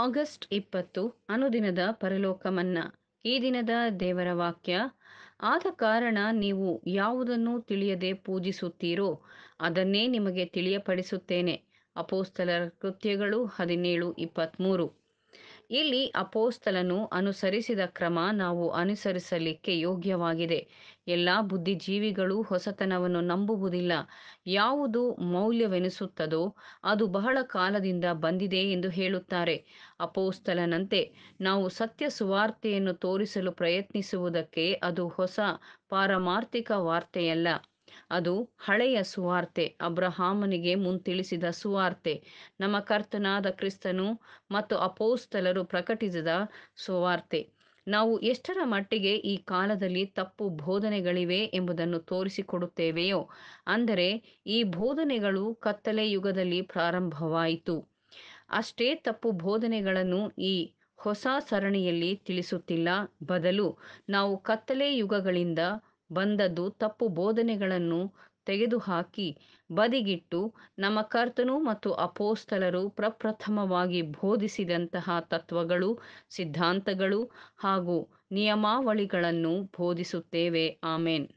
August ಇಪ್ಪತ್ತು ಅನುದಿನದ ಪರಲೋಕ ಮನ್ನಾ ಈ ದಿನದ ದೇವರ ವಾಕ್ಯ ಆದ ಕಾರಣ ನೀವು ಯಾವುದನ್ನು ತಿಳಿಯದೆ ಪೂಜಿಸುತ್ತೀರೋ ಅದನ್ನೇ ನಿಮಗೆ ತಿಳಿಯಪಡಿಸುತ್ತೇನೆ ಅಪೋಸ್ತಲರ ಕೃತ್ಯಗಳು ಹದಿನೇಳು ಇಪ್ಪತ್ತ್ಮೂರು ಇಲ್ಲಿ ಅಪೋಸ್ತಲನು ಅನುಸರಿಸಿದ ಕ್ರಮ ನಾವು ಅನುಸರಿಸಲಿಕ್ಕೆ ಯೋಗ್ಯವಾಗಿದೆ ಎಲ್ಲ ಬುದ್ಧಿಜೀವಿಗಳು ಹೊಸತನವನ್ನು ನಂಬುವುದಿಲ್ಲ ಯಾವುದು ಮೌಲ್ಯವೆನಿಸುತ್ತದೋ ಅದು ಬಹಳ ಕಾಲದಿಂದ ಬಂದಿದೆ ಎಂದು ಹೇಳುತ್ತಾರೆ ಅಪೋಸ್ತಲನಂತೆ ನಾವು ಸತ್ಯ ಸುವಾರ್ತೆಯನ್ನು ತೋರಿಸಲು ಪ್ರಯತ್ನಿಸುವುದಕ್ಕೆ ಅದು ಹೊಸ ಪಾರಮಾರ್ಥಿಕ ವಾರ್ತೆಯಲ್ಲ ಅದು ಹಳೆಯ ಸುವಾರ್ತೆ ಅಬ್ರಹಾಮನಿಗೆ ಮುಂತಿಳಿಸಿದ ಸುವಾರ್ತೆ ನಮ್ಮ ಕರ್ತನಾದ ಕ್ರಿಸ್ತನು ಮತ್ತು ಅಪೋಸ್ತಲರು ಪ್ರಕಟಿಸಿದ ಸುವಾರ್ತೆ ನಾವು ಎಷ್ಟರ ಮಟ್ಟಿಗೆ ಈ ಕಾಲದಲ್ಲಿ ತಪ್ಪು ಬೋಧನೆಗಳಿವೆ ಎಂಬುದನ್ನು ತೋರಿಸಿಕೊಡುತ್ತೇವೆಯೋ ಅಂದರೆ ಈ ಬೋಧನೆಗಳು ಕತ್ತಲೆ ಯುಗದಲ್ಲಿ ಪ್ರಾರಂಭವಾಯಿತು ಅಷ್ಟೇ ತಪ್ಪು ಬೋಧನೆಗಳನ್ನು ಈ ಹೊಸ ಸರಣಿಯಲ್ಲಿ ತಿಳಿಸುತ್ತಿಲ್ಲ ಬದಲು ನಾವು ಕತ್ತಲೆ ಯುಗಗಳಿಂದ ಬಂದದ್ದು ತಪ್ಪು ಬೋಧನೆಗಳನ್ನು ತೆಗೆದುಹಾಕಿ ಬದಿಗಿಟ್ಟು ನಮ್ಮ ಕರ್ತನು ಮತ್ತು ಅಪೋಸ್ತಲರು ಪ್ರಪ್ರಥಮವಾಗಿ ಬೋಧಿಸಿದಂತಹ ತತ್ವಗಳು ಸಿದ್ಧಾಂತಗಳು ಹಾಗೂ ನಿಯಮಾವಳಿಗಳನ್ನು ಬೋಧಿಸುತ್ತೇವೆ ಆಮೇನ್